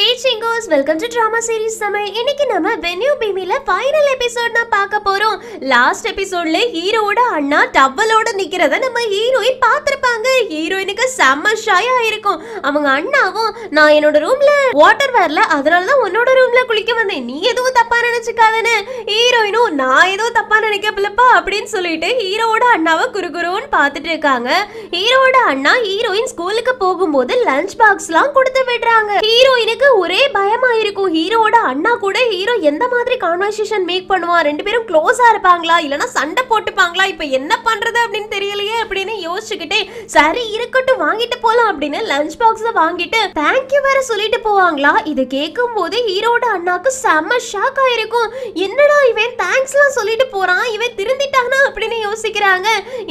ஹே சிங்கோஸ் welcome to drama series Tamil இன்னைக்கு நம்ம வென்யூ பீமில ஃபைனல் எபிசோட் தான் பார்க்க போறோம் லாஸ்ட் எபிசோட்ல ஹீரோவோட அண்ணா டவலோட நிக்கிறத நம்ம ஹீரோயின் பார்த்திருப்பாங்க ஹீரோயினுக்கு செம்ம ஷாயா இருக்கும் அவங்க அண்ணாவும் நான் என்னோட ரூம்ல வாட்டர் வேர்ல அதனால தான் உன்னோட ரூம்ல குளிக்க வந்தேன் நீ எதுவும் தப்பா நினைச்சுக்காதன்னு ஹீரோயினும் நான் எதுவும் தப்பா நினைக்கப்பிலப்பா அப்படின்னு சொல்லிட்டு ஹீரோவோட அண்ணாவை குறுகுருன்னு பார்த்துட்டு இருக்காங்க ஹீரோவோட அண்ணா ஹீரோயின் ஸ்கூலுக்கு போகும்போது லஞ்ச் பாக்ஸ்லாம் கொடுத்து விடுறாங்க ஹீரோயினுக்கு ஒரே பயமா இருக்கும் ஹீரோவோட அண்ணா கூட ஹீரோ எந்த மாதிரி கான்வர்சேஷன் மேக் பண்ணுவான் ரெண்டு பேரும் க்ளோஸா இருப்பாங்களா இல்லனா சண்டை போட்டுப்பாங்களா இப்போ என்ன பண்றது அப்படின்னு தெரியலையே அப்படின்னு யோசிச்சுக்கிட்டே சரி இருக்கட்டும் வாங்கிட்டு போலாம் அப்படின்னு லஞ்ச் பாக்ஸ் வாங்கிட்டு தேங்க்யூ வேற சொல்லிட்டு போவாங்களா இது கேட்கும் போது ஹீரோட அண்ணாக்கு செம்ம ஷாக் ஆயிருக்கும் என்னடா இவன் தேங்க்ஸ்லாம் சொல்லிட்டு போறான் இவன் திருந்திட்டானா அப்படின்னு யோசிக்கிறாங்க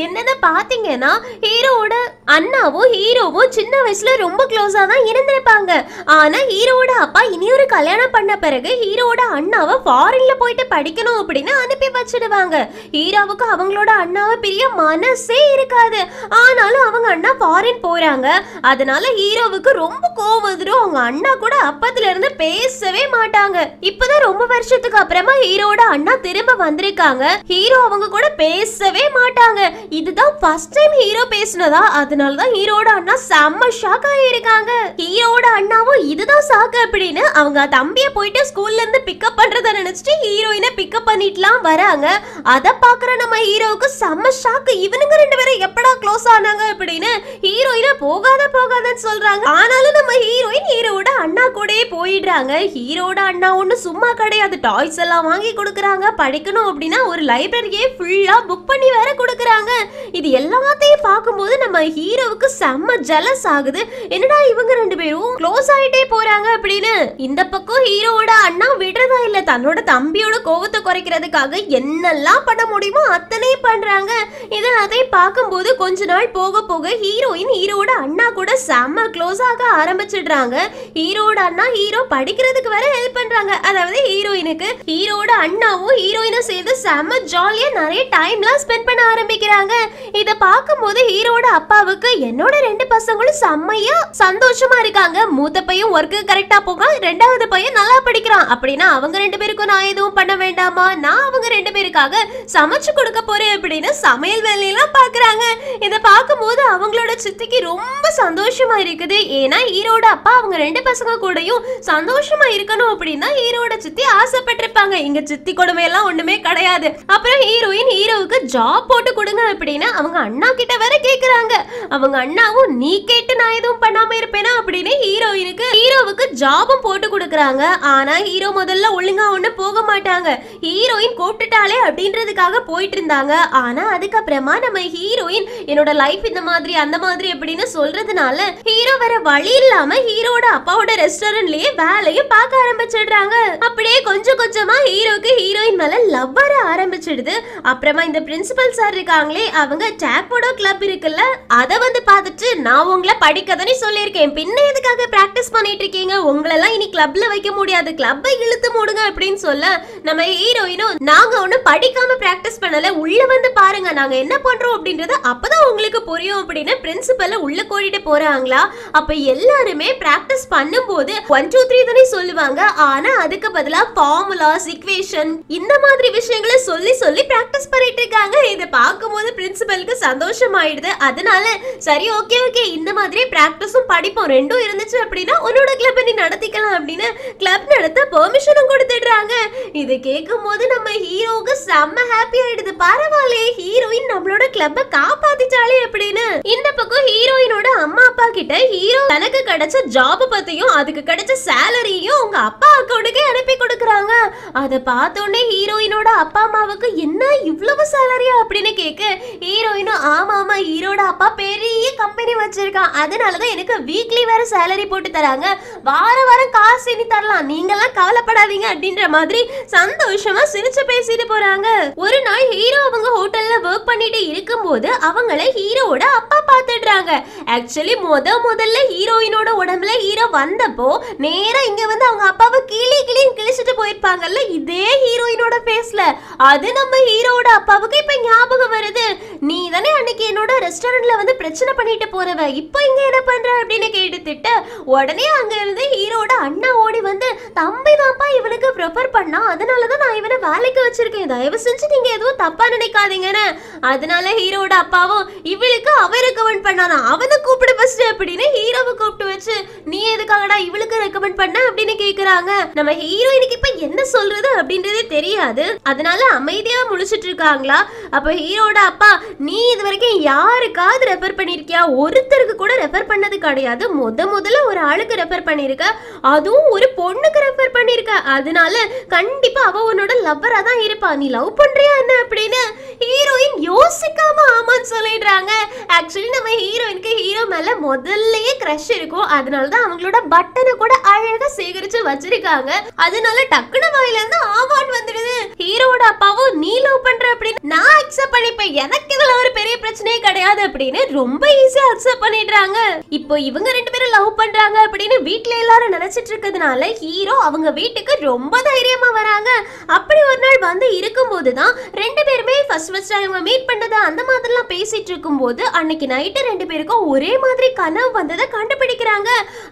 என்னன்னு பாத்தீங்கன்னா ஹீரோவோட அண்ணாவும் ஹீரோவும் சின்ன வயசுல ரொம்ப க்ளோஸா தான் இருந்திருப்பாங்க ஆனா ஹீரோ ஹீரோட அப்பா இனியொரு கல்யாணம் பண்ண பிறகு ஹீரோட அண்ணாவை ஃபாரின்ல போயிட்டு படிக்கணும் அப்படின்னு அனுப்பி வச்சிடுவாங்க ஹீரோவுக்கு அவங்களோட அண்ணாவை பெரிய மனசே இருக்காது ஆனாலும் அவங்க அண்ணா ஃபாரின் போறாங்க அதனால ஹீரோவுக்கு ரொம்ப கோவம் வந்துடும் அவங்க அண்ணா கூட அப்பத்துல இருந்து பேசவே மாட்டாங்க இப்பதான் ரொம்ப வருஷத்துக்கு அப்புறமா ஹீரோட அண்ணா திரும்ப வந்திருக்காங்க ஹீரோ அவங்க கூட பேசவே மாட்டாங்க இதுதான் ஃபர்ஸ்ட் டைம் ஹீரோ பேசினதா அதனாலதான் ஹீரோட அண்ணா செம்ம ஷாக் ஆகியிருக்காங்க ஹீரோட அண்ணாவும் இதுதான் எதுக்காக அப்படின்னு அவங்க தம்பியை போயிட்டு ஸ்கூல்ல இருந்து பிக்கப் பண்றத நினைச்சிட்டு ஹீரோயினை பிக்கப் பண்ணிட்டுலாம் வராங்க அதை பாக்குற நம்ம ஹீரோவுக்கு செம்ம ஷாக்கு இவனுங்க ரெண்டு பேரும் எப்படா க்ளோஸ் ஆனாங்க அப்படின்னு ஹீரோயினை போகாத போகாதன்னு சொல்றாங்க ஆனாலும் நம்ம ஹீரோயின் ஹீரோவோட அண்ணா கூடயே போயிடுறாங்க ஹீரோட அண்ணா ஒண்ணு சும்மா கிடையாது டாய்ஸ் எல்லாம் வாங்கி கொடுக்குறாங்க படிக்கணும் அப்படின்னா ஒரு லைப்ரரியே ஃபுல்லா புக் பண்ணி வேற கொடுக்குறாங்க இது எல்லாத்தையும் பார்க்கும்போது நம்ம ஹீரோவுக்கு செம்ம ஜலஸ் ஆகுது என்னடா இவங்க ரெண்டு பேரும் க்ளோஸ் ஆயிட்டே போறாங்க பண்றாங்க அப்படின்னு இந்த பக்கம் ஹீரோவோட அண்ணா விடுறதா இல்ல தன்னோட தம்பியோட கோவத்தை குறைக்கிறதுக்காக என்னெல்லாம் பண்ண முடியுமோ அத்தனை பண்றாங்க அதை பார்க்கும்போது கொஞ்ச நாள் போக போக ஹீரோயின் ஹீரோட அண்ணா கூட செம்ம க்ளோஸ் ஆக ஆரம்பிச்சிடுறாங்க ஹீரோட அண்ணா ஹீரோ படிக்கிறதுக்கு வர ஹெல்ப் பண்றாங்க அதாவது ஹீரோயினுக்கு ஹீரோட அண்ணாவும் ஹீரோயினும் சேர்ந்து செம்ம ஜாலியா நிறைய டைம்லாம் ஸ்பெண்ட் பண்ண ஆரம்பிக்கிறாங்க இதை பார்க்கும்போது ஹீரோட அப்பாவுக்கு என்னோட ரெண்டு பசங்களும் செம்மையா சந்தோஷமா இருக்காங்க மூத்த பையன் ஒர்க்கு கரெக்டா போகான் ரெண்டாவது பையன் நல்லா படிக்கிறான் அப்படின்னா அவங்க ரெண்டு பேருக்கும் நான் எதுவும் பண்ண வேண்டாமா நான் அவங்க ரெண்டு பேருக்காக சமைச்சு கொடுக்க போறேன் அப்படின்னு சமையல் வேலையெல்லாம் பாக்குறாங்க இதை பார்க்கும்போது அவங்களோட சித்திக்கு ரொம்ப சந்தோஷமா இருக்குது ஏன்னா ஈரோட அப்பா அவங்க ரெண்டு பசங்க கூடயும் சந்தோஷமா இருக்கணும் அப்படின்னா ஈரோட சித்தி ஆசைப்பட்டிருப்பாங்க இங்க சித்தி கொடுமை எல்லாம் ஒண்ணுமே கிடையாது அப்புறம் ஹீரோயின் ஹீரோவுக்கு ஜாப் போட்டு கொடுங்க அப்படின்னு அவங்க அண்ணா கிட்ட வேற கேக்குறாங்க அவங்க அண்ணாவும் நீ கேட்டு நான் எதுவும் பண்ணாம இருப்பேனா அப்படின்னு ஹீரோயினுக்கு ஹீரோவுக்கு ஹீரோவுக்கு ஜாபும் போட்டு கொடுக்குறாங்க ஆனா ஹீரோ முதல்ல ஒழுங்கா ஒண்ணு போக மாட்டாங்க ஹீரோயின் கூப்பிட்டுட்டாலே அப்படின்றதுக்காக போயிட்டு இருந்தாங்க ஆனா அதுக்கப்புறமா நம்ம ஹீரோயின் என்னோட லைஃப் இந்த மாதிரி அந்த மாதிரி அப்படின்னு சொல்றதுனால ஹீரோ வர வழி இல்லாம ஹீரோட அப்பாவோட ரெஸ்டாரண்ட்லயே வேலையும் பார்க்க ஆரம்பிச்சிடுறாங்க அப்படியே கொஞ்சம் கொஞ்சமா ஹீரோக்கு ஹீரோயின் மேல லவ் வர ஆரம்பிச்சிடுது அப்புறமா இந்த பிரின்சிபல் சார் இருக்காங்களே அவங்க டாக்போடோ கிளப் இருக்குல்ல அதை வந்து பார்த்துட்டு நான் உங்களை படிக்கதனே சொல்லியிருக்கேன் பின்ன எதுக்காக பிராக்டிஸ் பண்ணிட்டு இருக்கீங்க இருக்கீங்க உங்களெல்லாம் இனி கிளப்ல வைக்க முடியாது கிளப்பை இழுத்து மூடுங்க அப்படின்னு சொல்ல நம்ம ஹீரோயினும் நாங்க ஒண்ணு படிக்காம பிராக்டிஸ் பண்ணல உள்ள வந்து பாருங்க நாங்க என்ன பண்றோம் அப்படின்றது அப்பதான் உங்களுக்கு புரியும் அப்படின்னு பிரின்சிபல்ல உள்ள கோடிட்டு போறாங்களா அப்ப எல்லாருமே பிராக்டிஸ் பண்ணும் போது ஒன் டூ த்ரீ தானே சொல்லுவாங்க ஆனா அதுக்கு பதிலா ஃபார்முலாஸ் இக்வேஷன் இந்த மாதிரி விஷயங்களை சொல்லி சொல்லி பிராக்டிஸ் பண்ணிட்டு இருக்காங்க இதை பார்க்கும் போது பிரின்சிபலுக்கு சந்தோஷம் ஆயிடுது அதனால சரி ஓகே ஓகே இந்த மாதிரி பிராக்டிஸும் படிப்போம் ரெண்டும் இருந்துச்சு அப்படின்னா உன்னோட பண்ணி நடத்திக்கலாம் அப்படின்னு கிளப் நடத்த பெர்மிஷனும் கொடுத்துடுறாங்க இதை கேட்கும் போது நம்ம ஹீரோவுக்கு செம்ம ஹாப்பி ஆயிடுது பரவாயில்லையே ஹீரோயின் நம்மளோட கிளப்ப காப்பாத்திச்சாலே அப்படின்னு இந்த பக்கம் ஹீரோயினோட அம்மா அப்பா கிட்ட ஹீரோ தனக்கு கிடைச்ச ஜாப் பத்தியும் அதுக்கு கிடைச்ச சேலரியும் உங்க அப்பா அக்கௌண்ட்டுக்கு அனுப்பி கொடுக்குறாங்க அதை பார்த்தோன்னே ஹீரோயினோட அப்பா அம்மாவுக்கு என்ன இவ்வளவு சேலரியா அப்படின்னு கேட்க ஹீரோயினும் ஆமா ஆமா ஹீரோட அப்பா பெரிய கம்பெனி வச்சிருக்கான் அதனாலதான் எனக்கு வீக்லி வேற சேலரி போட்டு தராங்க வார வாரம் காசு இனி தரலாம் எல்லாம் கவலைப்படாதீங்க அப்படின்ற மாதிரி சந்தோஷமா சிரிச்சு பேசிட்டு போறாங்க ஒரு நாள் ஹீரோ அவங்க ஹோட்டல்ல ஒர்க் பண்ணிட்டு போது அவங்கள ஹீரோவோட அப்பா பாத்துடுறாங்க ஆக்சுவலி முத முதல்ல ஹீரோயினோட உடம்புல ஹீரோ வந்தப்போ நேரா இங்க வந்து அவங்க அப்பாவை கிளி கிளின்னு கிழிச்சிட்டு போயிருப்பாங்கல்ல இதே ஹீரோயினோட பேசல அது நம்ம ஹீரோவோட அப்பாவுக்கு இப்ப ஞாபகம் வருது நீ தானே அன்னைக்கு என்னோட ரெஸ்டாரண்ட்ல வந்து பிரச்சனை பண்ணிட்டு போறவ இப்போ இங்க என்ன பண்ற அப்படின்னு கேட்டுட்டு உடனே அங்க இருந்து வந்து ஹீரோட அண்ணா ஓடி வந்து தம்பி தாப்பா இவனுக்கு ப்ரிஃபர் பண்ணா அதனால தான் நான் இவனை வேலைக்கு வச்சிருக்கேன் தயவு செஞ்சு நீங்க எதுவும் தப்பா நினைக்காதீங்கன்னு அதனால ஹீரோட அப்பாவும் இவளுக்கு அவ ரெக்கமெண்ட் பண்ணானா அவனை கூப்பிட ஃபர்ஸ்ட் அப்படின்னு ஹீரோவை கூப்பிட்டு வச்சு நீ எதுக்காகடா இவளுக்கு ரெக்கமெண்ட் பண்ண அப்படின்னு கேக்குறாங்க நம்ம ஹீரோயினுக்கு இப்ப என்ன சொல்றது அப்படின்றதே தெரியாது அதனால அமைதியா முழிச்சிட்டு இருக்காங்களா அப்ப ஹீரோட அப்பா நீ இது வரைக்கும் யாருக்காவது ரெஃபர் பண்ணிருக்கியா ஒருத்தருக்கு கூட ரெஃபர் பண்ணது கிடையாது முத முதல்ல ஒரு ஆளுக்கு ரெஃபர் பண்ணி இருக்க அதுவும் ஒரு பொண்ணுக்கு ரெஃபர் பண்ணியிருக்க அதனால கண்டிப்பா அவ உன்னோட லவ்வரா தான் இருப்பா நீ லவ் பண்றியா என்ன அப்படின்னு ஹீரோயின் யோசிக்காம ஆமான்னு சொல்லிடுறாங்க ஆக்சுவலி நம்ம ஹீரோயினுக்கு ஹீரோ மேல முதல்லயே கிரஷ் இருக்கும் அதனால தான் அவங்களோட பட்டனை கூட அழகா சேகரிச்சு வச்சிருக்காங்க அதனால டக்குனு வாயில இருந்து ஆமான்னு வந்துடுது ஹீரோட அப்பாவும் நீ லவ் பண்ற அப்படின்னு நான் அக்செப்ட் பண்ணிப்பேன் எனக்கு இதுல ஒரு பெரிய பிரச்சனையே கிடையாது அப்படின்னு ரொம்ப ஈஸியாக அக்செப்ட் பண்ணிடுறாங்க இப்போ இவங்க ரெண்டு பேரும் லவ் பண்றாங்க அப்படின்னு வீட்டு வீட்டில் எல்லாரும் நினைச்சிட்டு இருக்கிறதுனால ஹீரோ அவங்க வீட்டுக்கு ரொம்ப தைரியமாக வராங்க அப்படி ஒரு நாள் வந்து இருக்கும்போது தான் ரெண்டு பேருமே ஃபர்ஸ்ட் ஃபர்ஸ்ட் அவங்க மீட் பண்ணது அந்த மாதிரிலாம் பேசிட்டு இருக்கும்போது அன்னைக்கு நைட்டு ரெண்டு பேருக்கும் ஒரே மாதிரி கனவு வந்ததை கண்டுபிடிக்கிறாங்க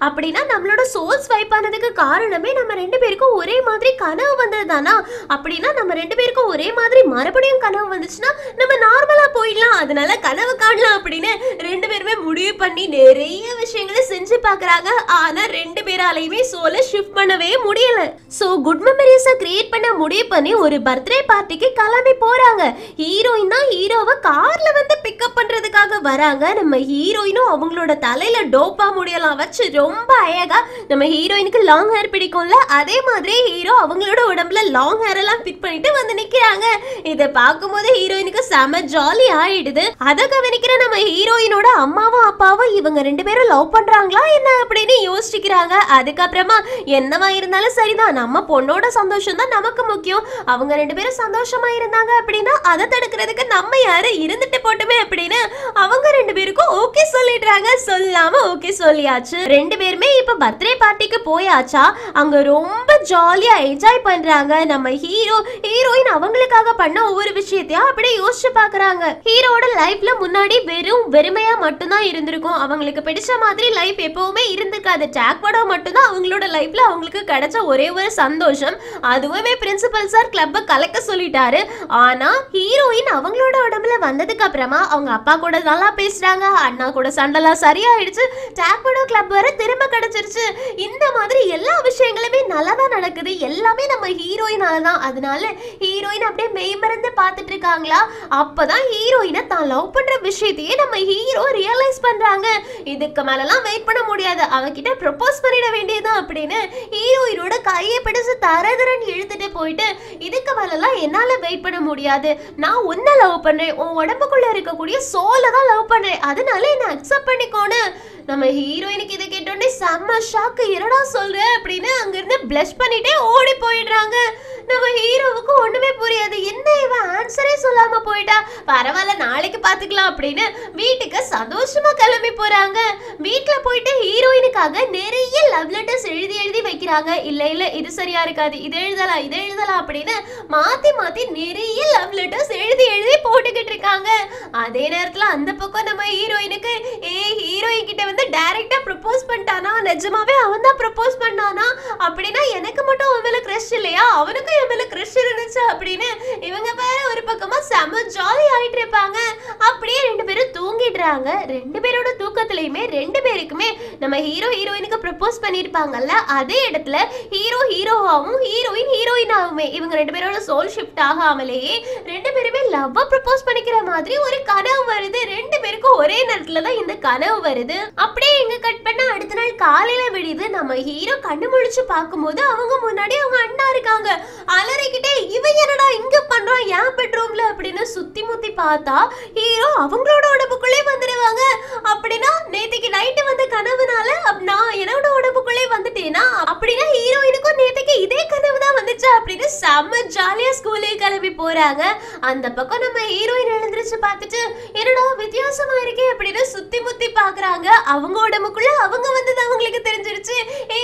அப்படின்னா நம்மளோட சோல் ஸ்வைப் ஆனதுக்கு காரணமே நம்ம ரெண்டு பேருக்கும் ஒரே மாதிரி கனவு வந்தது தானா அப்படின்னா நம்ம ரெண்டு பேருக்கும் ஒரே மாதிரி மறுபடியும் கனவு வந்துச்சுன்னா நம்ம நார்மலாக போயிடலாம் அதனால கனவு காணலாம் அப்படின்னு ரெண்டு பேருமே முடிவு பண்ணி நிறைய விஷயங்களை செஞ்சு பார்க்குறாங்க ஆனால் ரெண்டு பேராலையுமே சோல ஷிஃப்ட் பண்ணவே முடியல சோ குட் மெமரிஸ் கிரியேட் பண்ண முடிவு பண்ணி ஒரு பர்த்டே பார்ட்டிக்கு கிளம்பி போறாங்க ஹீரோயின் தான் ஹீரோவை கார்ல வந்து பிக்கப் பண்றதுக்காக வராங்க நம்ம ஹீரோயினும் அவங்களோட தலையில டோப்பா முடியலாம் வச்சு ரொம்ப அழகா நம்ம ஹீரோயினுக்கு லாங் ஹேர் பிடிக்கும்ல அதே மாதிரி ஹீரோ அவங்களோட உடம்புல லாங் ஹேர் எல்லாம் ஃபிட் பண்ணிட்டு வந்து நிக்கிறாங்க இதை போது ஹீரோயினுக்கு செம ஜாலி ஆயிடுது அதை கவனிக்கிற நம்ம ஹீரோயினோட அம்மாவும் அப்பாவும் இவங்க ரெண்டு பேரும் லவ் பண்றாங்களா என்ன அப்படின்னு யோசிச்சுக்கிறாங்க நினைக்கிறாங்க அதுக்கப்புறமா என்னவா இருந்தாலும் சரிதான் நம்ம பொண்ணோட சந்தோஷம் தான் நமக்கு முக்கியம் அவங்க ரெண்டு பேரும் சந்தோஷமா இருந்தாங்க அப்படின்னா அதை தடுக்கிறதுக்கு நம்ம யாரு இருந்துட்டு போட்டுமே அப்படின்னு அவங்க ரெண்டு பேருக்கும் ஓகே சொல்லிடுறாங்க சொல்லாம ஓகே சொல்லியாச்சு ரெண்டு பேருமே இப்ப பர்த்டே பார்ட்டிக்கு போயாச்சா அங்க ரொம்ப ஜாலியா என்ஜாய் பண்றாங்க நம்ம ஹீரோ ஹீரோயின் அவங்களுக்காக பண்ண ஒவ்வொரு விஷயத்தையும் அப்படியே யோசிச்சு பாக்குறாங்க ஹீரோட லைஃப்ல முன்னாடி வெறும் வெறுமையா மட்டும்தான் இருந்திருக்கும் அவங்களுக்கு பிடிச்ச மாதிரி லைஃப் எப்பவுமே இருந்திருக்காது ஜாக்வாடோ மட்டும்தான் அவங்களோட லைஃப்ல அவங்களுக்கு கிடைச்ச ஒரே ஒரு சந்தோஷம் அதுவுமே பிரின்சிபல் சார் கிளப்பை கலக்க சொல்லிட்டாரு ஆனா ஹீரோயின் அவங்களோட உடம்புல வந்ததுக்கு அப்புறமா அவங்க அப்பா கூட நல்லா பேசுறாங்க அண்ணா கூட சண்டெல்லாம் சரியாயிடுச்சு ஜாக்வாடோ கிளப் வர திரும்ப கிடைச்சிருச்சு இந்த மாதிரி எல்லா விஷயங்களுமே நல்லா நடக்குது எல்லாமே நம்ம ஹீரோயினால தான் அதனால ஹீரோயின் அப்படியே மெய்மறந்து பார்த்துட்டு இருக்காங்களா அப்பதான் ஹீரோயினை தான் லவ் பண்ற விஷயத்தையே நம்ம ஹீரோ ரியலைஸ் பண்றாங்க இதுக்கு மேலலாம் வெயிட் பண்ண முடியாது அவகிட்ட ப்ரப்போஸ் பண்ணிட வேண்டியதான் அப்படின்னு ஹீரோயினோட கையை பிடிச்சு தரதரன் இழுத்துட்டு போயிட்டு இதுக்கு மேலலாம் என்னால வெயிட் பண்ண முடியாது நான் உன்ன லவ் பண்றேன் உன் உடம்புக்குள்ள இருக்கக்கூடிய சோலை தான் லவ் பண்றேன் அதனால என்ன அக்செப்ட் பண்ணிக்கோன்னு நம்ம ஹீரோயினுக்கு இதை கேட்டோன்னே செம்ம ஷாக்கு என்னடா சொல்ற அப்படின்னு அங்கிருந்து பிளஷ் பண்ணிட்டே ஓடி போயிடுறாங்க நம்ம ஹீரோவுக்கு ஒண்ணுமே புரியாது என்ன இவன் ஆன்சரே சொல்லாம போயிட்டா பரவாயில்ல நாளைக்கு பாத்துக்கலாம் அப்படின்னு வீட்டுக்கு சந்தோஷமா கிளம்பி போறாங்க வீட்டுல போயிட்டு ஹீரோயினுக்காக நிறைய லவ் லெட்டர்ஸ் எழுதி எழுதி வைக்கிறாங்க இல்ல இல்ல இது சரியா இருக்காது இது எழுதலாம் இது எழுதலாம் அப்படின்னு மாத்தி மாத்தி நிறைய லவ் லெட்டர்ஸ் எழுதி எழுதி போட்டுக்கிட்டு இருக்காங்க அதே நேரத்துல அந்த பக்கம் நம்ம ஹீரோயினுக்கு ஏ ஹீரோயின் கிட்ட வந்து டைரக்டா ப்ரப்போஸ் பண்ணிட்டானா நிஜமாவே அவன் தான் ப்ரப்போஸ் பண்ணானா அப்படின்னா எனக்கு மட்டும் அவன் மேல கிரஷ் இல்லையா அவனுக்கு அவங்களுக்கு என் மேல கிருஷ் இருந்துச்சு அப்படின்னு இவங்க வேற ஒரு பக்கமா செம ஜாலி ஆயிட்டு இருப்பாங்க அப்படியே ரெண்டு பேரும் தூங்கிடுறாங்க ரெண்டு பேரோட தூக்கத்துலயுமே ரெண்டு பேருக்குமே நம்ம ஹீரோ ஹீரோயினுக்கு ப்ரப்போஸ் பண்ணிருப்பாங்கல்ல அதே இடத்துல ஹீரோ ஹீரோவாகவும் ஹீரோயின் ஹீரோயினாவுமே இவங்க ரெண்டு பேரோட சோல் ஷிஃப்ட் ஆகாமலேயே ரெண்டு பேருமே லவ்வா ப்ரப்போஸ் பண்ணிக்கிற மாதிரி ஒரு கனவு வருது ரெண்டு பேருக்கும் ஒரே நேரத்துல தான் இந்த கனவு வருது அப்படியே இங்க கட் பண்ண அடுத்த நாள் காலையில விடியுது நம்ம ஹீரோ கண்ணு முழிச்சு பார்க்கும்போது அவங்க முன்னாடி அவங்க அண்ணா இருக்காங்க அலறிக்கிட்டே இவன் என்னடா இங்க பண்றான் ஏன் பெட்ரூம்ல அப்படின்னு சுத்தி முத்தி பார்த்தா ஹீரோ அவங்களோட உடம்புக்குள்ளே வந்துடுவாங்க அப்படின்னா நேத்திக்கு நைட்டு வந்த கனவுனால நான் என்னோட உடம்புக்குள்ளே வந்துட்டேனா அப்படின்னா ஹீரோயினுக்கும் நேத்திக்கு இதே கனவு தான் வந்துச்சு அப்படின்னு செம்ம ஜாலியா ஸ்கூலுக்கு கிளம்பி போறாங்க அந்த பக்கம் நம்ம ஹீரோயின் எழுந்திரிச்சு பார்த்துட்டு என்னடா வித்தியாசமா இருக்கே அப்படின்னு சுத்தி முத்தி பாக்குறாங்க அவங்க உடம்புக்குள்ள அவங்க வந்து அவங்களுக்கு தெரிஞ்சிருச்சு ஏ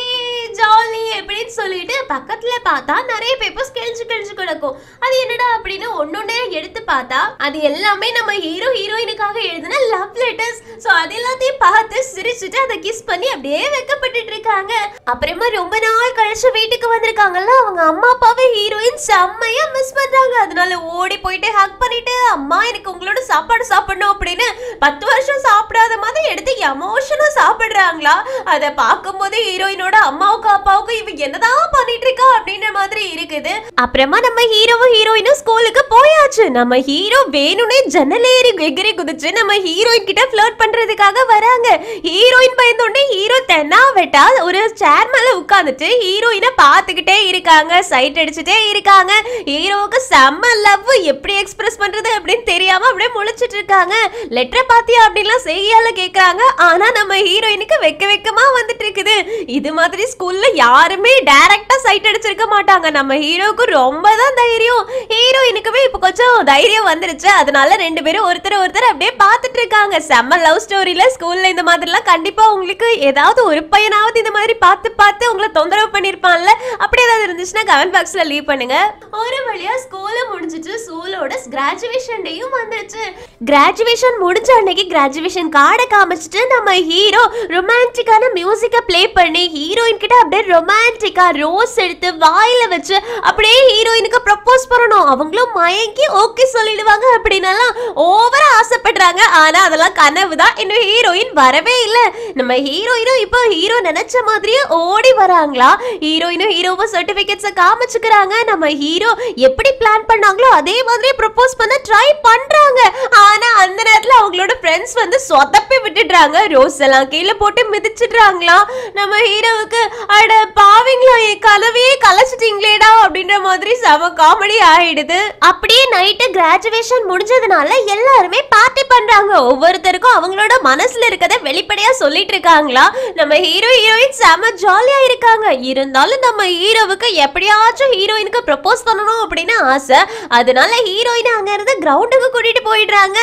ஜாலி அப்படின்னு சொல்லிட்டு பக்கத்துல பார்த்தா நிறைய பேர் பேப்பர்ஸ் கிழிஞ்சு கிழிஞ்சு கிடக்கும் அது என்னடா அப்படின்னு ஒன்னொன்னே எடுத்து பார்த்தா அது எல்லாமே நம்ம ஹீரோ ஹீரோயினுக்காக எழுதின லவ் லெட்டர்ஸ் ஸோ அது எல்லாத்தையும் பார்த்து சிரிச்சுட்டு அதை கிஸ் பண்ணி அப்படியே வெக்கப்பட்டுட்டு இருக்காங்க அப்புறமா ரொம்ப நாள் கழிச்சு வீட்டுக்கு வந்திருக்காங்கல்ல அவங்க அம்மா அப்பாவே ஹீரோயின் செம்மையா மிஸ் பண்றாங்க அதனால ஓடி போயிட்டு ஹக் பண்ணிட்டு அம்மா எனக்கு உங்களோட சாப்பாடு சாப்பிடணும் அப்படின்னு பத்து வருஷம் சாப்பிடாத மாதிரி எடுத்து எமோஷனா சாப்பிடுறாங்களா அதை பார்க்கும் போது ஹீரோயினோட அம்மாவுக்கும் அப்பாவுக்கும் இவ என்னதான் பண்ணிட்டு இருக்கா அப்படின்ற மாதிரி இருக்கு தெரியுது அப்புறமா நம்ம ஹீரோவும் ஹீரோயினும் ஸ்கூலுக்கு போயாச்சு நம்ம ஹீரோ வேணும்னே ஜன்னல் ஏறி வெகிரி குதிச்சு நம்ம ஹீரோயின் கிட்ட ஃபிளர்ட் பண்றதுக்காக வராங்க ஹீரோயின் பயந்த உடனே ஹீரோ தென்னா வெட்டா ஒரு சேர் மேல உட்காந்துட்டு ஹீரோயினை பார்த்துக்கிட்டே இருக்காங்க சைட் அடிச்சுட்டே இருக்காங்க ஹீரோவுக்கு செம்ம லவ் எப்படி எக்ஸ்பிரஸ் பண்றது அப்படின்னு தெரியாம அப்படியே முழிச்சிட்டு இருக்காங்க லெட்டர் பாத்தியா அப்படின்லாம் செய்யால கேக்குறாங்க ஆனா நம்ம ஹீரோயினுக்கு வெக்க வெக்கமா வந்துட்டு இருக்குது இது மாதிரி ஸ்கூல்ல யாருமே டைரக்டா சைட் அடிச்சிருக்க மாட்டாங்க நம்ம ஹீரோ ஹீரோக்கு ரொம்ப தான் தைரியம் ஹீரோயினுக்குமே இப்போ கொஞ்சம் தைரியம் வந்துருச்சு அதனால ரெண்டு பேரும் ஒருத்தர் ஒருத்தர் அப்படியே பார்த்துட்டு இருக்காங்க செம்ம லவ் ஸ்டோரியில் ஸ்கூலில் இந்த மாதிரிலாம் கண்டிப்பாக உங்களுக்கு ஏதாவது ஒரு பையனாவது இந்த மாதிரி பார்த்து பார்த்து உங்களை தொந்தரவு பண்ணியிருப்பான்ல அப்படி ஏதாவது இருந்துச்சுன்னா கமெண்ட் பாக்ஸில் லீவ் பண்ணுங்க ஒரு வழியாக ஸ்கூலை முடிஞ்சிட்டு ஸ்கூலோட கிராஜுவேஷன் டேயும் வந்துருச்சு கிராஜுவேஷன் முடிஞ்ச அன்னைக்கு கிராஜுவேஷன் கார்டை காமிச்சிட்டு நம்ம ஹீரோ ரொமான்டிக்கான மியூசிக்கை ப்ளே பண்ணி ஹீரோயின் கிட்ட அப்படியே ரொமான்டிக்காக ரோஸ் எடுத்து வாயில் வச்சு அப்படியே ஹீரோயினுக்கு ப்ரப்போஸ் பண்ணணும் அவங்களும் மயங்கி ஓகே சொல்லிடுவாங்க அப்படின்னாலாம் ஓவரா ஆசைப்படுறாங்க ஆனா அதெல்லாம் கனவு தான் இன்னும் ஹீரோயின் வரவே இல்லை நம்ம ஹீரோயினும் இப்போ ஹீரோ நினைச்ச மாதிரியே ஓடி வராங்களா ஹீரோயினும் ஹீரோவும் சர்டிபிகேட்ஸ் காமிச்சுக்கிறாங்க நம்ம ஹீரோ எப்படி பிளான் பண்ணாங்களோ அதே மாதிரி ப்ரப்போஸ் பண்ண ட்ரை பண்றாங்க ஆனா அந்த நேரத்துல அவங்களோட ஃப்ரெண்ட்ஸ் வந்து சொதப்பி விட்டுடுறாங்க ரோஸ் எல்லாம் கீழே போட்டு மிதிச்சிடுறாங்களாம் நம்ம ஹீரோவுக்கு அட பாவிங்களா என் கனவையே கலைச்சிட்டீங்களேடா அப்படின்ற மாதிரி செம காமெடி ஆயிடுது அப்படியே நைட்டு கிராஜுவேஷன் முடிஞ்சதுனால எல்லாருமே பார்ட்டி பண்றாங்க ஒவ்வொருத்தருக்கும் அவங்களோட மனசுல இருக்கத வெளிப்படையா சொல்லிட்டு இருக்காங்களா நம்ம ஹீரோ ஹீரோயின் செம ஜாலியா இருக்காங்க இருந்தாலும் நம்ம ஹீரோவுக்கு எப்படியாச்சும் ஹீரோயினுக்கு ப்ரப்போஸ் பண்ணணும் அப்படின்னு ஆசை அதனால ஹீரோயின் அங்க இருந்து கிரவுண்டுக்கு கூட்டிட்டு போயிடுறாங்க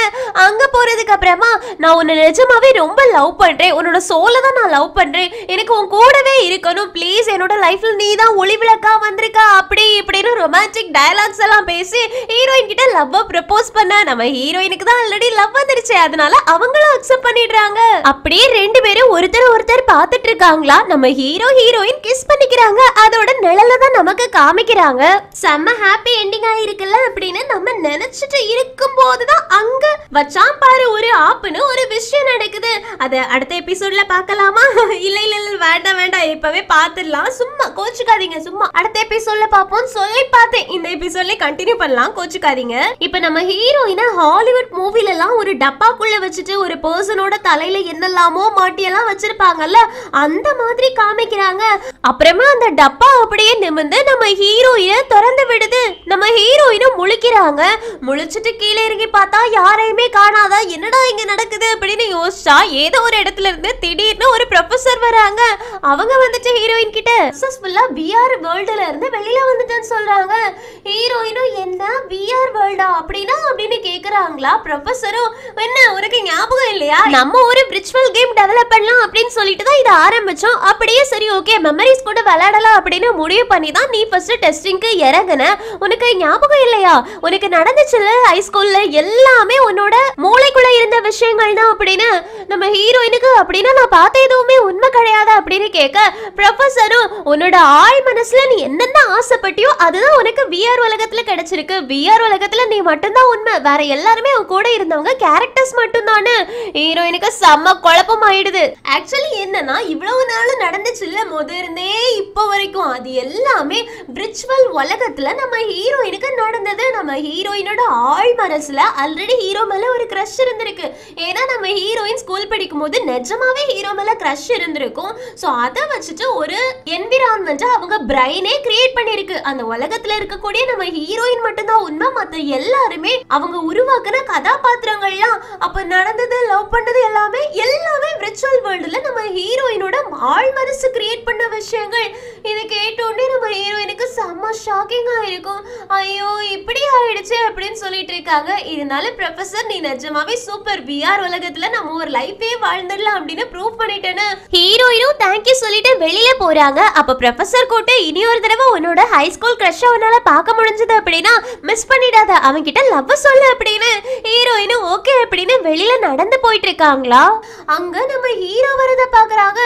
அங்க போறதுக்கு அப்புறமா நான் உன்னை நிஜமாவே ரொம்ப லவ் பண்றேன் உன்னோட சோலை தான் நான் லவ் பண்றேன் எனக்கு உன் கூடவே இருக்கணும் ப்ளீஸ் என்னோட லைஃப்ல நீ தான் ஒளிவிளக்கா வந்திருக்கா அப்படி அப்படி இப்படின்னு ரொமான்டிக் டயலாக்ஸ் எல்லாம் பேசி ஹீரோயின் கிட்ட லவ் ப்ரப்போஸ் பண்ண நம்ம ஹீரோயினுக்கு தான் ஆல்ரெடி லவ் வந்துருச்சு அதனால அவங்களும் அக்செப்ட் பண்ணிடுறாங்க அப்படியே ரெண்டு பேரும் ஒருத்தர் ஒருத்தர் பார்த்துட்டு இருக்காங்களா நம்ம ஹீரோ ஹீரோயின் கிஸ் பண்ணிக்கிறாங்க அதோட நிழல தான் நமக்கு காமிக்கிறாங்க செம்ம ஹாப்பி எண்டிங் ஆயிருக்குல்ல அப்படின்னு நம்ம நினைச்சிட்டு இருக்கும் போதுதான் அங்க வச்சாம் பாரு ஒரு ஆப்புன்னு ஒரு விஷயம் நடக்குது அதை அடுத்த எபிசோட்ல பார்க்கலாமா இல்ல இல்ல வேண்டாம் வேண்டாம் இப்பவே பார்த்துடலாம் சும்மா கோச்சுக்காதீங்க சும்மா அடுத்த எபிசோட்ல பார்ப்போம் சொல்லி பார்த்தேன் இந்த எபிசோட்ல கண்டினியூ பண்ணலாம் கோச்சுக்காதீங்க இப்போ நம்ம ஹீரோயினை ஹாலிவுட் மூவில எல்லாம் ஒரு டப்பாக்குள்ள வச்சுட்டு ஒரு பர்சனோட தலையில என்னெல்லாமோ மாட்டியெல்லாம் வச்சிருப்பாங்கல்ல அந்த மாதிரி காமிக்கிறாங்க அப்புறமா அந்த டப்பா அப்படியே நிமிந்து நம்ம ஹீரோயினை திறந்து விடுது நம்ம ஹீரோயினும் முழிக்கிறாங்க முழிச்சிட்டு கீழே இறங்கி பார்த்தா யாரையுமே காணாதா என்னடா இங்க நடக்குது அப்படின்னு யோசிச்சா ஏதோ ஒரு இடத்துல இருந்து திடீர்னு ஒரு ப்ரொஃபசர் வராங்க அவங்க வந்துட்டு ஹீரோயின் கிட்ட சக்சஸ்ஃபுல்லா பிஆர் வேர்ல்டுல இருந்து வெளியில வந்துட்டேன்னு சொல்றாங்க ஹீரோயினும் என்ன விஆர் வேர்ல்டா அப்படின்னா கேக்குறாங்களா ப்ரொஃபஸரும் என்ன உனக்கு ஞாபகம் இல்லையா நம்ம ஒரு பிரிச்சுவல் கேம் டெவலப் பண்ணலாம் அப்படின்னு சொல்லிட்டு தான் இதை ஆரம்பிச்சோம் அப்படியே சரி ஓகே மெமரிஸ் கூட விளையாடலாம் அப்படின்னு முடிவு பண்ணி தான் நீ ஃபர்ஸ்ட் டெஸ்டிங்க்கு இறங்குன உனக்கு ஞாபகம் இல்லையா உனக்கு நடந்துச்சுல ஹை ஸ்கூல்ல எல்லாமே உன்னோட மூளைக்குள்ள இருந்த விஷயங்கள் தான் அப்படின்னு நம்ம ஹீரோயினுக்கு அப்படின்னா நான் பார்த்த எதுவுமே உண்மை கிடையாது அப்படின்னு கேட்க ப்ரொஃபஸரும் உன்னோட ஆள் மனசுல நீ என்னென்ன ஆசைப்பட்டியோ அதுதான் உனக்கு விஆர் உலகத்துல கிடைச்சிருக்கு விஆர் உலகத்துல நீ மட்டும்தான் உண்மை வேற எல்லாருமே அவங்க கூட இருந்தவங்க கேரக்டர்ஸ் மட்டும் ஹீரோயினுக்கு செம்ம குழப்பம் ஆயிடுது ஆக்சுவலி என்னன்னா இவ்வளவு நாளும் நடந்துச்சு இல்ல முதர்ந்தே இப்போ வரைக்கும் அது எல்லாமே விர்ச்சுவல் உலகத்துல நம்ம ஹீரோயினுக்கு நடந்தது நம்ம ஹீரோயினோட ஆள் மனசுல ஆல்ரெடி ஹீரோ மேல ஒரு கிரஷ் இருந்திருக்கு ஏன்னா நம்ம ஹீரோயின் ஸ்கூல் படிக்கும் போது நிஜமாவே ஹீரோ மேல கிரஷ் இருந்திருக்கும் ஸோ அதை வச்சுட்டு ஒரு என்விரான்மெண்ட்டை அவங்க பிரைனே கிரியேட் பண்ணியிருக்கு அந்த உலகத்துல இருக்கக்கூடிய நம்ம ஹீரோயின் மட்டும்தான் உண்மை மற்ற எல்லாருமே அவங்க உருவாக்குற கதாபாத்திரங்கள்லாம் அப்ப நடந்தது லவ் பண்ணது எல்லாமே எல்லாமே விர்ச்சுவல் வேர்ல்டுல நம்ம ஹீரோயினோட ஆள் மனசு கிரியேட் பண்ண விஷயங்கள் இதை கேட்டோடனே நம்ம ஹீரோயினுக்கு செம்ம ஷாக்கிங்கா இருக்கும் ஐயோ இப்படி ஆயிடுச்சு அப்படின்னு சொல்லிட்டு இருக்காங்க இதனால ப்ரொஃபசர் நீ நிஜமாவே சூப்பர் பிஆர் உலகத்துல நம்ம ஒரு லைஃபே வாழ்ந்துடலாம் அப்படின்னு ப்ரூவ் பண்ணிட்டேன்னு ஹீரோயினும் தேங்க்யூ சொல்லிட்டு வெளியில போறாங்க அப்ப ப்ரொஃபசர் கூட்டு இனி ஒரு தடவை உன்னோட ஹை ஸ்கூல் கிரஷ் உன்னால பார்க்க முடிஞ்சது அப்படின்னா மிஸ் பண்ணிடாத அவன் கிட்ட லவ் சொல்லு அப்படின்னு ஹீரோயினும் ஓகே அப்படின்னு வெளியில நடந்து போயிட்டு இருக்காங்களா அங்க நம்ம ஹீரோ வரத பாக்குறாங்க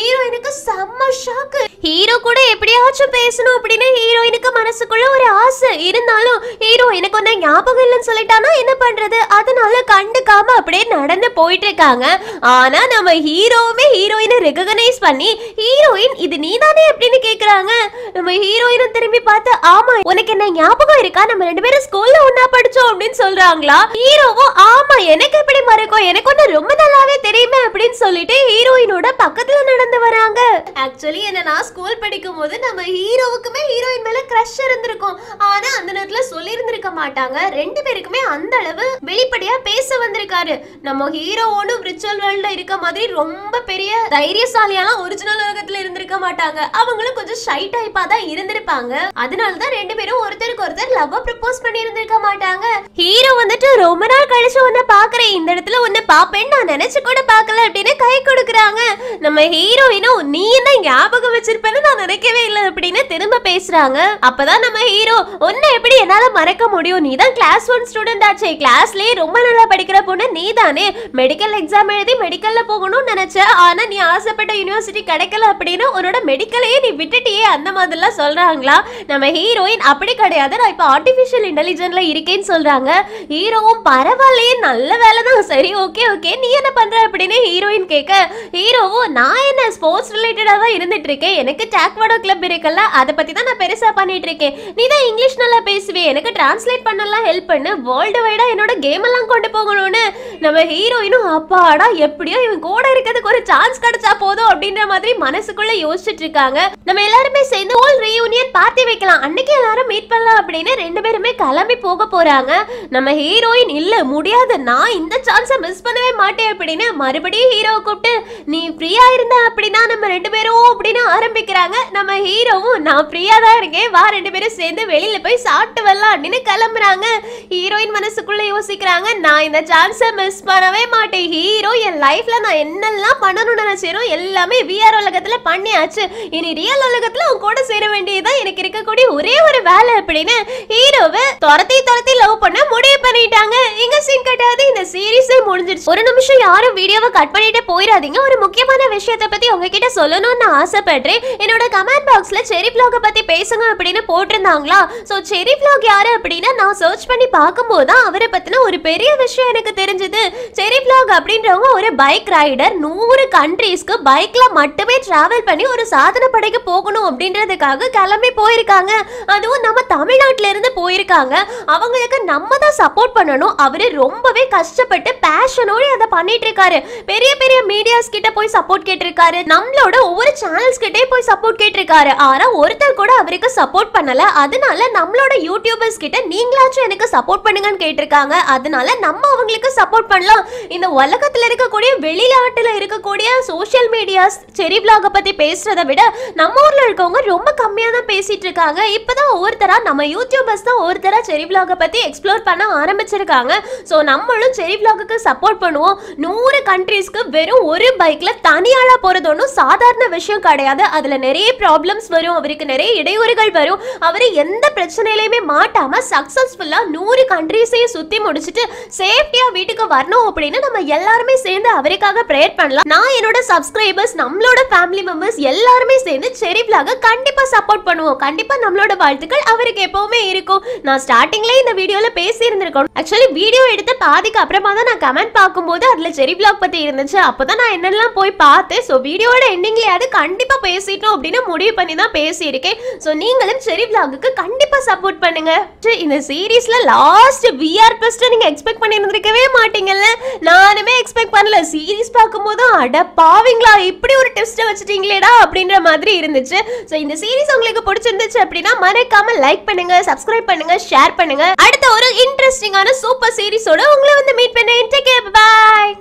ஹீரோயினுக்கு செம்ம ஷாக்கு ஹீரோ கூட எப்படியாச்சும் பேசணும் அப்படின்னு ஹீரோயினுக்கு மனசுக்குள்ள ஒரு ஆசை இருந்தாலும் ஹீரோ எனக்கு ஒன்னும் ஞாபகம் இல்லைன்னு சொல்லிட்டானா என்ன பண்றது அதனால கண்டுக்காம அப்படியே நடந்து போயிட்டு இருக்காங்க ஆனா நம்ம ஹீரோவுமே ஹீரோயினை ரெகனைஸ் பண்ணி ஹீரோயின் இது நீ தானே அப்படின்னு கேக்குறாங்க நம்ம ஹீரோயினும் திரும்பி பார்த்து ஆமா உனக்கு என்ன ஞாபகம் இருக்கா நம்ம ரெண்டு பேரும் ஸ்கூல்ல ஒன்னா படிச்சோம் அப்படின்னு சொல்றாங்களா ஹீரோவும் ஆமா எனக்கு எப்படி மறக்கும் எனக்கு ஒண்ணு ரொம்ப நல்லாவே தெரியுமே அப்படின்னு சொல்லிட்டு ஹீரோயினோட பக்கத்துல நடந்து வராங்க ஆக்சுவலி என்ன நான் ஸ்கூல் படிக்கும் போது நம்ம ஹீரோவுக்குமே ஹீரோயின் மேல கிரஷ் இருந்திருக்கும் ஆனா அந்த நேரத்துல சொல்லியிருந்திருக்க மாட்டாங்க ரெண்டு பேருக்குமே அந்த அளவு வெளிப்படையா பேச வந்திருக்காரு நம்ம ஹீரோ விர்ச்சுவல் வேர்ல்ட்ல இருக்க மாதிரி ரொம்ப பெரிய தைரியசாலியாலாம் ஒரிஜினல் உலகத்துல இருந்திருக்க மாட்டாங்க அவங்களும் கொஞ்சம் ஷை டைப்பா தான் இருந்திருப்பாங்க அதனால ரெண்டு பேரும் ஒருத்தருக்கு ஒருத்தர் லவ் ப்ரப்போஸ் பண்ணி இருந்திருக்க மாட்டாங்க ஹீரோ வந்துட்டு ரொம்ப நாள் கழிச்சு உன்னை பாக்குறேன் இந்த இடத்துல ஒண்ணு பாப்பேன்னு நான் நினைச்சு கூட பாக்கல அப்படின்னு கை கொடுக்குறாங்க நம்ம ஹீரோயினும் நீ என்ன ஞாபகம் வச்சிருப்பேன்னு நான் நினைக்கவே இல்லை அப்படின்னு திரும்ப பேசுறாங்க அப்பதான் நம்ம ஹீரோ உன்னை எப்படி என்ன என்னால மறக்க முடியும் நீ தான் கிளாஸ் ஒன் ஸ்டூடெண்ட் ஆச்சே கிளாஸ்லயே ரொம்ப நல்லா படிக்கிற பொண்ணு நீ தானே மெடிக்கல் எக்ஸாம் எழுதி மெடிக்கல்ல போகணும்னு நினைச்ச ஆனா நீ ஆசைப்பட்ட யூனிவர்சிட்டி கிடைக்கல அப்படின்னு உன்னோட மெடிக்கலையே நீ விட்டுட்டியே அந்த மாதிரிலாம் சொல்றாங்களா நம்ம ஹீரோயின் அப்படி கிடையாது நான் இப்போ ஆர்டிஃபிஷியல் இன்டெலிஜென்ட்ல இருக்கேன்னு சொல்றாங்க ஹீரோவும் பரவாயில்லையே நல்ல வேலை தான் சரி ஓகே ஓகே நீ என்ன பண்ற அப்படின்னு ஹீரோயின் கேட்க ஹீரோவும் நான் என்ன ஸ்போர்ட்ஸ் ரிலேட்டடாக தான் இருந்துட்டு இருக்கேன் எனக்கு டாக்வாடோ கிளப் இருக்குல்ல அதை பத்தி தான் நான் பெருசா பண்ணிட்டு இருக்கேன் நீ தான் இங்கிலீஷ் நல்லா பேசுவே எனக்கு டிரான்ஸ்லேட் பண்ணலாம் ஹெல்ப் பண்ணு வேர்ல்டு வைடா என்னோட கேம் எல்லாம் கொண்டு போகணும்னு நம்ம ஹீரோயினும் அப்பாடா எப்படியோ இவன் கூட இருக்கிறதுக்கு ஒரு சான்ஸ் கிடைச்சா போதும் அப்படின்ற மாதிரி மனசுக்குள்ள யோசிச்சுட்டு இருக்காங்க நம்ம எல்லாருமே சேர்ந்து ஹோல் ரீயூனியன் பார்ட்டி வைக்கலாம் அன்னைக்கு எல்லாரும் மீட் பண்ணலாம் அப்படின்னு ரெண்டு பேருமே கிளம்பி போக போறாங்க நம்ம ஹீரோயின் இல்ல முடியாது நான் இந்த சான்ஸை மிஸ் பண்ணவே மாட்டேன் அப்படின்னு மறுபடியும் ஹீரோவை கூப்பிட்டு நீ ஃப்ரீயா இருந்த அப்படின்னா நம்ம ரெண்டு பேரும் அப்படின்னு ஆரம்பிக்கிறாங்க நம்ம ஹீரோவும் நான் ஃப்ரீயா தான் இருக்கேன் வா ரெண்டு பேரும் சேர்ந்து வெளியில போய் சாப்பிட்டு வந்துடலாம் அப்படின்னு கிளம்புறாங்க ஹீரோயின் மனசுக்குள்ள யோசிக்கிறாங்க நான் இந்த சான்ஸை மிஸ் பண்ணவே மாட்டேன் ஹீரோ என் லைஃப்ல நான் என்னெல்லாம் பண்ணணும்னு நினைச்சேரோ எல்லாமே விஆர் உலகத்துல பண்ணியாச்சு இனி ரியல் உலகத்துல உன் கூட சேர வேண்டியதுதான் எனக்கு இருக்கக்கூடிய ஒரே ஒரு வேலை அப்படின்னு ஹீரோவை துரத்தி துரத்தி லவ் பண்ண முடிவு பண்ணிட்டாங்க இங்க சீன் கட்டாது இந்த சீரீஸே முடிஞ்சிருச்சு ஒரு நிமிஷம் யாரும் வீடியோவை கட் பண்ணிட்டு போயிடாதீங்க ஒரு முக்கியமான விஷயத்தை பத்தி உங்ககிட்ட சொல்லணும்னு ஆசைப்படுறேன் என்னோட கமெண்ட் பாக்ஸ்ல செரி பிளாக பத்தி பேசுங்க அப்படின்னு போட்டிருந்தாங்களா சோ செரி பிளாக் இவங்க யாரு அப்படின்னா நான் சர்ச் பண்ணி பார்க்கும்போது தான் அவரை பத்தின ஒரு பெரிய விஷயம் எனக்கு தெரிஞ்சது செரி பிளாக் அப்படின்றவங்க ஒரு பைக் ரைடர் நூறு கண்ட்ரீஸ்க்கு பைக்ல மட்டுமே டிராவல் பண்ணி ஒரு சாதனை படைக்கு போகணும் அப்படின்றதுக்காக கிளம்பி போயிருக்காங்க அதுவும் நம்ம தமிழ்நாட்டில இருந்து போயிருக்காங்க அவங்களுக்கு நம்ம தான் சப்போர்ட் பண்ணணும் அவரு ரொம்பவே கஷ்டப்பட்டு பேஷனோட அதை பண்ணிட்டு இருக்காரு பெரிய பெரிய மீடியாஸ் கிட்ட போய் சப்போர்ட் கேட்டிருக்காரு நம்மளோட ஒவ்வொரு சேனல்ஸ் கிட்டே போய் சப்போர்ட் கேட்டிருக்காரு ஆனா ஒருத்தர் கூட அவருக்கு சப்போர்ட் பண்ணல அதனால நம்மளோட யூடியூப் யூடியூபர்ஸ் கிட்ட நீங்களாச்சும் எனக்கு சப்போர்ட் பண்ணுங்கன்னு கேட்டிருக்காங்க அதனால நம்ம அவங்களுக்கு சப்போர்ட் பண்ணலாம் இந்த உலகத்துல இருக்கக்கூடிய வெளிநாட்டுல இருக்கக்கூடிய சோஷியல் மீடியாஸ் செரி பிளாக பத்தி பேசுறத விட நம்ம ஊரில் இருக்கவங்க ரொம்ப கம்மியாக தான் பேசிட்டு இருக்காங்க இப்போ தான் ஒவ்வொருத்தராக நம்ம யூடியூபர்ஸ் தான் ஒவ்வொருத்தராக செரி பிளாகை பற்றி எக்ஸ்ப்ளோர் பண்ண ஆரம்பிச்சிருக்காங்க ஸோ நம்மளும் செரி பிளாகுக்கு சப்போர்ட் பண்ணுவோம் நூறு கண்ட்ரீஸ்க்கு வெறும் ஒரு பைக்ல தனியாளா போறது ஒன்றும் சாதாரண விஷயம் கிடையாது அதுல நிறைய ப்ராப்ளம்ஸ் வரும் அவருக்கு நிறைய இடையூறுகள் வரும் அவர் எந்த பிரச்சனையிலையுமே மாற மாட்டாம சக்சஸ்ஃபுல்லா நூறு கண்ட்ரீஸையும் சுற்றி முடிச்சுட்டு சேஃப்டியாக வீட்டுக்கு வரணும் அப்படின்னு நம்ம எல்லாருமே சேர்ந்து அவருக்காக ப்ரேயர் பண்ணலாம் நான் என்னோட சப்ஸ்கிரைபர்ஸ் நம்மளோட ஃபேமிலி மெம்பர்ஸ் எல்லாருமே சேர்ந்து செரி பிளாக கண்டிப்பா சப்போர்ட் பண்ணுவோம் கண்டிப்பாக நம்மளோட வாழ்த்துக்கள் அவருக்கு எப்பவுமே இருக்கும் நான் ஸ்டார்டிங்லேயே இந்த வீடியோவில் பேசி இருந்திருக்கோம் ஆக்சுவலி வீடியோ எடுத்த பாதிக்கு அப்புறமா தான் நான் கமெண்ட் பார்க்கும்போது அதில் செரி பிளாக் பத்தி இருந்துச்சு தான் நான் என்னெல்லாம் போய் பார்த்தேன் ஸோ வீடியோட எண்டிங்லயாவது கண்டிப்பாக பேசிட்டோம் அப்படின்னு முடிவு பண்ணி தான் பேசியிருக்கேன் ஸோ நீங்களும் செரி பிளாகுக்கு கண்டிப்பா சப்போர்ட் பண்ணுங்க பாருங்க இந்த சீரீஸ்ல லாஸ்ட் விஆர் பெஸ்ட் நீங்க எக்ஸ்பெக்ட் பண்ணியிருந்திருக்கவே மாட்டீங்கல்ல நானுமே எக்ஸ்பெக்ட் பண்ணல சீரீஸ் பார்க்கும்போது அட பாவீங்களா இப்படி ஒரு ட்விஸ்ட் வச்சிட்டீங்களேடா அப்படின்ற மாதிரி இருந்துச்சு ஸோ இந்த சீரீஸ் உங்களுக்கு பிடிச்சிருந்துச்சு அப்படின்னா மறக்காம லைக் பண்ணுங்க சப்ஸ்கிரைப் பண்ணுங்க ஷேர் பண்ணுங்க அடுத்த ஒரு இன்ட்ரெஸ்டிங்கான சூப்பர் சீரீஸோட உங்களை வந்து மீட் பண்ணேன் டேக் பாய்